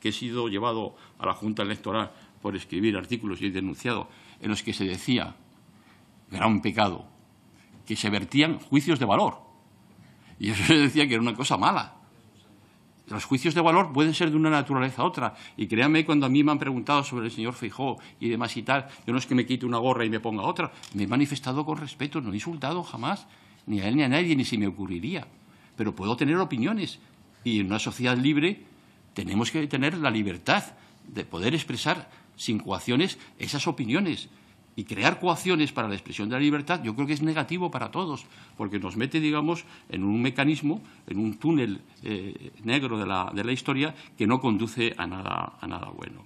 que he sido llevado a la Junta Electoral por escribir artículos y he denunciado en los que se decía, gran pecado, que se vertían juicios de valor. Y eso se decía que era una cosa mala. Los juicios de valor pueden ser de una naturaleza a otra. Y créanme, cuando a mí me han preguntado sobre el señor Feijó y demás y tal, yo no es que me quite una gorra y me ponga otra. Me he manifestado con respeto, no he insultado jamás, ni a él ni a nadie, ni si me ocurriría. Pero puedo tener opiniones. Y en una sociedad libre tenemos que tener la libertad de poder expresar sin coacciones esas opiniones. Y crear coacciones para la expresión de la libertad yo creo que es negativo para todos, porque nos mete, digamos, en un mecanismo, en un túnel eh, negro de la, historia que no conduce a nada bueno.